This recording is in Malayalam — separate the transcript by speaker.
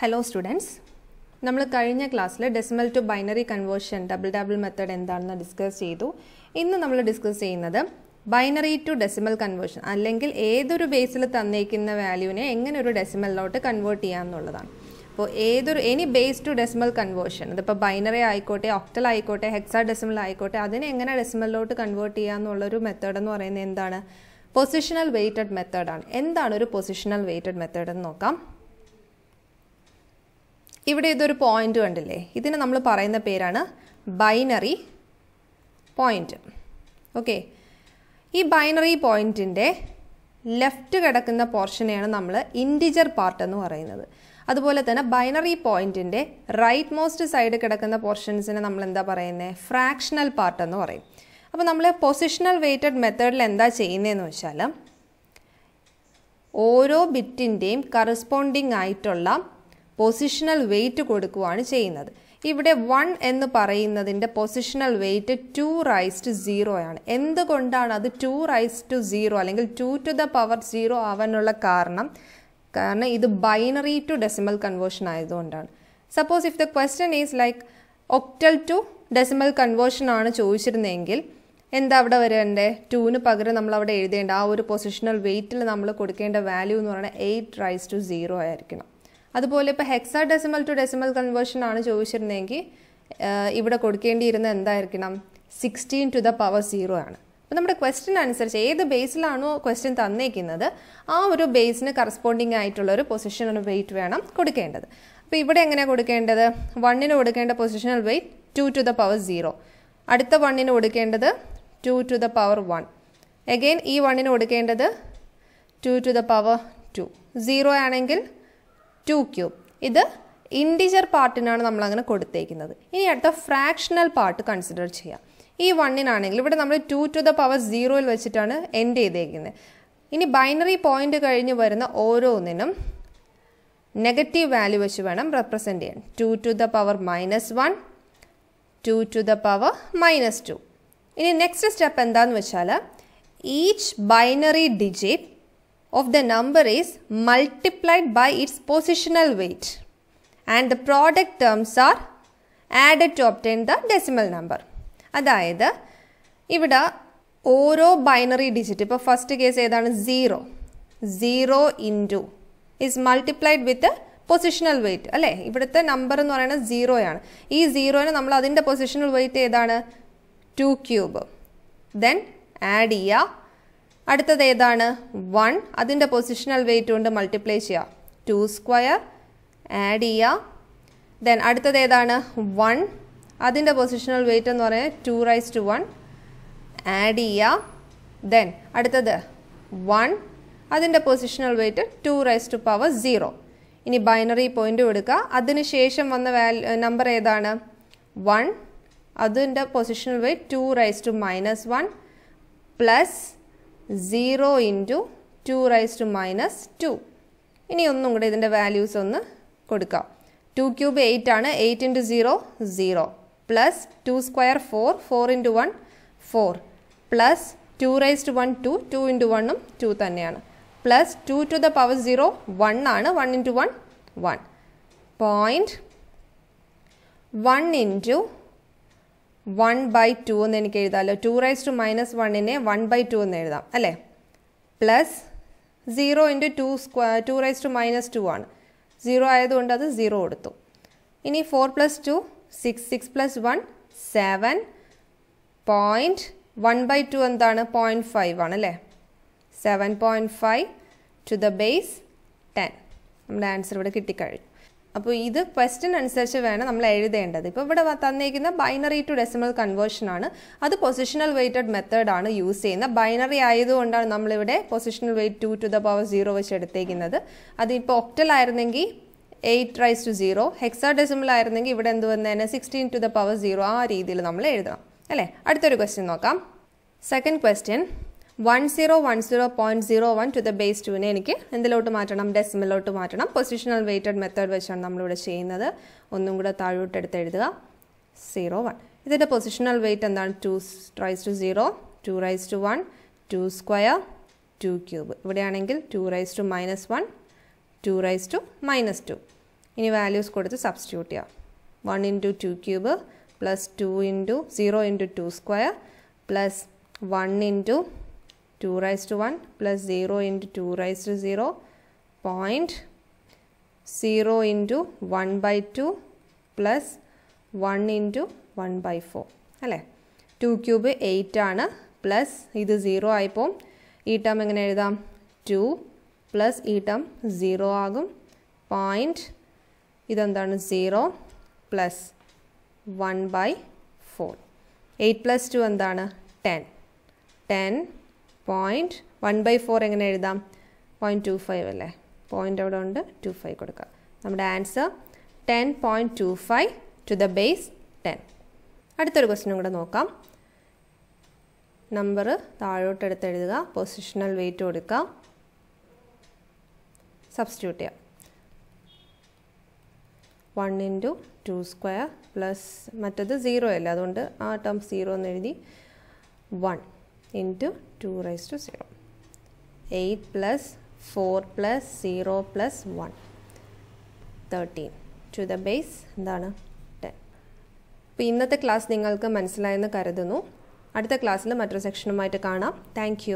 Speaker 1: ഹലോ സ്റ്റുഡൻസ് നമ്മൾ കഴിഞ്ഞ ക്ലാസ്സിൽ decimal to binary conversion double double method എന്താണെന്ന് ഡിസ്കസ് ചെയ്തു ഇന്ന് നമ്മൾ ഡിസ്കസ് ചെയ്യുന്നത് ബൈനറി ടു ഡെസിമൽ കൺവേർഷൻ അല്ലെങ്കിൽ ഏതൊരു ബേസിൽ തന്നേക്കുന്ന വാല്യൂവിനെ എങ്ങനെ ഒരു ഡെസിമലിലോട്ട് കൺവേർട്ട് ചെയ്യാമെന്നുള്ളതാണ് അപ്പോൾ ഏതൊരു any base to decimal conversion അതിപ്പോൾ ബൈനറി ആയിക്കോട്ടെ ഒക്ടൽ ആയിക്കോട്ടെ ഹെക്സാ ഡെസിമൽ ആയിക്കോട്ടെ അതിനെ എങ്ങനെ ഡെസിമലിലോട്ട് കൺവേർട്ട് ചെയ്യാമെന്നുള്ളൊരു മെത്തേഡ് എന്ന് പറയുന്നത് എന്താണ് പൊസിഷണൽ വെയ്റ്റഡ് മെത്തേഡാണ് എന്താണ് ഒരു പൊസിഷണൽ വെയ്റ്റഡ് മെത്തേഡ് എന്ന് നോക്കാം ഇവിടെ ഇതൊരു പോയിൻ്റ് കണ്ടില്ലേ ഇതിന് നമ്മൾ പറയുന്ന പേരാണ് ബൈനറി പോയിൻ്റ് ഓക്കെ ഈ ബൈനറി പോയിൻറ്റിൻ്റെ ലെഫ്റ്റ് കിടക്കുന്ന പോർഷനെയാണ് നമ്മൾ ഇൻറ്റിജർ പാർട്ട് എന്ന് പറയുന്നത് അതുപോലെ തന്നെ ബൈനറി പോയിൻറ്റിൻ്റെ റൈറ്റ് മോസ്റ്റ് സൈഡ് കിടക്കുന്ന പോർഷൻസിനെ നമ്മൾ എന്താ പറയുന്നത് ഫ്രാക്ഷണൽ പാർട്ട് എന്ന് പറയും അപ്പോൾ നമ്മൾ പൊസിഷണൽ വെയ്റ്റഡ് മെത്തേഡിൽ എന്താ ചെയ്യുന്നതെന്ന് വെച്ചാൽ ഓരോ ബിറ്റിൻ്റെയും കറസ്പോണ്ടിങ് ആയിട്ടുള്ള പൊസിഷണൽ വെയിറ്റ് കൊടുക്കുകയാണ് ചെയ്യുന്നത് ഇവിടെ വൺ എന്ന് പറയുന്നതിൻ്റെ positional weight two raise to zero ആണ് എന്തുകൊണ്ടാണ് അത് ടു റൈസ് ടു സീറോ അല്ലെങ്കിൽ two to the power zero ആവാനുള്ള കാരണം കാരണം ഇത് ബൈനറി ടു ഡെസിമൽ കൺവേർഷൻ ആയതുകൊണ്ടാണ് suppose if the question is like octal to decimal conversion ആണ് ചോദിച്ചിരുന്നെങ്കിൽ എന്താ അവിടെ വരേണ്ടേ ടുവിന് പകരം നമ്മൾ അവിടെ എഴുതേണ്ട ആ ഒരു പൊസിഷണൽ വെയിറ്റിൽ നമ്മൾ കൊടുക്കേണ്ട വാല്യൂ എന്ന് പറയുന്നത് എയ്റ്റ് റൈസ് ടു സീറോ ആയിരിക്കണം അതുപോലെ ഇപ്പോൾ hexadecimal to decimal conversion ആണ് ചോദിച്ചിരുന്നതെങ്കിൽ ഇവിടെ കൊടുക്കേണ്ടിയിരുന്ന എന്തായിരിക്കണം sixteen to the power zero ആണ് അപ്പോൾ നമ്മുടെ ക്വസ്റ്റ്യൻ അനുസരിച്ച് ഏത് ബേസിലാണോ ക്വസ്റ്റ്യൻ തന്നേക്കുന്നത് ആ ഒരു ബേസിന് കറസ്പോണ്ടിങ് ആയിട്ടുള്ള ഒരു പൊസിഷണൽ വെയിറ്റ് വേണം കൊടുക്കേണ്ടത് അപ്പോൾ ഇവിടെ എങ്ങനെയാണ് കൊടുക്കേണ്ടത് വണ്ണിന് കൊടുക്കേണ്ട positional weight two to the power zero അടുത്ത വണ്ണിന് കൊടുക്കേണ്ടത് two to the power one again ഈ വണ്ണിന് കൊടുക്കേണ്ടത് two to the power two zero ആണെങ്കിൽ ടു ക്യൂബ് ഇത് ഇൻഡിജർ പാർട്ടിനാണ് നമ്മൾ അങ്ങനെ കൊടുത്തേക്കുന്നത് ഇനി അടുത്ത ഫ്രാക്ഷണൽ പാർട്ട് കൺസിഡർ ചെയ്യാം ഈ വണ്ണിനാണെങ്കിൽ ഇവിടെ നമ്മൾ ടു ടു ദ പവർ സീറോയിൽ വെച്ചിട്ടാണ് എൻഡ് ചെയ്തേക്കുന്നത് ഇനി ബൈനറി പോയിന്റ് കഴിഞ്ഞ് വരുന്ന ഓരോന്നിനും നെഗറ്റീവ് വാല്യൂ വെച്ച് വേണം റെപ്രസെൻ്റ് ചെയ്യാൻ two to the power minus one two to the power minus two ഇനി നെക്സ്റ്റ് സ്റ്റെപ്പ് എന്താണെന്ന് വെച്ചാൽ each binary digit of the number is multiplied by its positional weight and the product terms are added to obtain the decimal number. അതായത് ഇവിടെ ഓരോ ബൈനറി ഡിജിറ്റ് ഇപ്പോൾ ഫസ്റ്റ് കേസ് ഏതാണ് zero zero into is multiplied with positional weight അല്ലേ ഇവിടുത്തെ നമ്പർ എന്ന് പറയുന്നത് സീറോയാണ് ഈ സീറോനെ നമ്മൾ അതിൻ്റെ പൊസിഷണൽ വെയിറ്റ് ഏതാണ് ടു ക്യൂബ് ദെൻ ആഡ് ചെയ്യുക അടുത്തത് ഏതാണ് വൺ അതിൻ്റെ പൊസിഷണൽ വെയിറ്റ് കൊണ്ട് മൾട്ടിപ്ലൈ ചെയ്യുക ടു സ്ക്വയർ ആഡ് ചെയ്യുക ദെൻ അടുത്തത് ഏതാണ് വൺ അതിൻ്റെ പൊസിഷണൽ വെയിറ്റ് എന്ന് പറയുന്നത് two raise to one add ചെയ്യുക ദെൻ അടുത്തത് വൺ അതിൻ്റെ positional weight two raise to power zero ഇനി ബൈനറി പോയിൻ്റ് കൊടുക്കുക അതിന് ശേഷം വന്ന വാല് നമ്പർ ഏതാണ് വൺ അതിൻ്റെ positional weight two raise to minus one plus zero into two raise to minus two ഇനി ഒന്നും കൂടെ ഇതിൻ്റെ വാല്യൂസ് ഒന്ന് കൊടുക്കാം ടു ക്യൂബ് എയ്റ്റ് ആണ് eight into zero zero plus two square four four into one four plus two raise to one two two into വണ്ണും ടു തന്നെയാണ് plus two to the power zero one ആണ് one into one one point one into one by two എന്ന് എനിക്ക് എഴുതാമല്ലോ ടു റൈസ് ടു മൈനസ് വണ്ണിനെ വൺ ബൈ ടു എന്ന് എഴുതാം അല്ലേ plus zero into two square two raise to minus two ആണ് സീറോ ആയതുകൊണ്ട് അത് സീറോ കൊടുത്തു ഇനി four plus two six six plus one seven point one by two എന്താണ് പോയിൻറ്റ് ഫൈവ് ആണ് അല്ലേ seven point five to the base ten നമ്മുടെ ആൻസർ ഇവിടെ കിട്ടിക്കഴിഞ്ഞു അപ്പോൾ ഇത് ക്വസ്റ്റ്യൻ അനുസരിച്ച് വേണം നമ്മൾ എഴുതേണ്ടത് ഇപ്പോൾ ഇവിടെ തന്നിരിക്കുന്ന ബൈനറി ടു ഡെസിമൽ കൺവേർഷൻ ആണ് അത് പൊസിഷണൽ വെയ്റ്റഡ് മെത്തേഡ് ആണ് യൂസ് ചെയ്യുന്നത് ബൈനറി ആയതുകൊണ്ടാണ് നമ്മളിവിടെ positional weight two to the power zero വെച്ച് എടുത്തേക്കുന്നത് അതിപ്പോൾ ഒക്ടൽ ആയിരുന്നെങ്കിൽ eight raise to zero hexadecimal ആയിരുന്നെങ്കിൽ ഇവിടെ എന്ത് വന്നേനെ sixteen to the power zero ആ രീതിയിൽ നമ്മൾ എഴുതണം അല്ലേ അടുത്തൊരു ക്വസ്റ്റ്യൻ നോക്കാം second question one zero one zero point zero one to the base ടുവിനെ എനിക്ക് എന്തിലോട്ട് മാറ്റണം ഡെസിമലോട്ട് മാറ്റണം പൊസിഷണൽ വെയ്റ്റഡ് മെത്തേഡ് വെച്ചാണ് നമ്മളിവിടെ ചെയ്യുന്നത് ഒന്നും കൂടെ താഴോട്ട് എടുത്ത് എഴുതുക സീറോ വൺ ഇതിൻ്റെ പൊസിഷണൽ വെയ്റ്റ് എന്താണ് two raise to zero two raise to one two square two cube ഇവിടെയാണെങ്കിൽ two raise to minus one two raise to minus two ഇനി വാല്യൂസ് കൊടുത്ത് സബ്സ്റ്റിറ്റ്യൂട്ട് ചെയ്യാം one into two cube plus two into zero into two square plus one into two raise to one plus zero into two raise to zero point zero into one by two plus one into one by four അല്ലേ ടു ക്യൂബ് എയ്റ്റ് ആണ് പ്ലസ് ഇത് സീറോ ആയിപ്പോൾ ഈ ടേം എങ്ങനെ എഴുതാം ടു പ്ലസ് ഈ ടേം സീറോ ആകും പോയിൻറ്റ് ഇതെന്താണ് zero plus one by four eight plus two എന്താണ് ten ten point one by four എങ്ങനെ എഴുതാം പോയിൻറ്റ് ടു ഫൈവ് അല്ലേ പോയിൻ്റ് അവിടെ ഉണ്ട് ടു ഫൈവ് കൊടുക്കുക നമ്മുടെ answer ten point two five to the base ten അടുത്തൊരു ക്വസ്റ്റിനും കൂടെ നോക്കാം നമ്പറ് താഴോട്ട് എടുത്ത് എഴുതുക പൊസിഷണൽ വെയിറ്റ് കൊടുക്കുക സബ്സ്റ്റിറ്റ്യൂട്ട് ചെയ്യാം one into two square plus മറ്റത് സീറോ അല്ലേ അതുകൊണ്ട് ആ ടേം സീറോ എന്ന് എഴുതി one into two raise to zero eight plus four plus zero plus one thirteen to the base എന്താണ് ടെൻ അപ്പോൾ ഇന്നത്തെ ക്ലാസ് നിങ്ങൾക്ക് മനസ്സിലായെന്ന് കരുതുന്നു അടുത്ത ക്ലാസ്സിൽ മറ്റൊരു സെക്ഷനുമായിട്ട് കാണാം താങ്ക്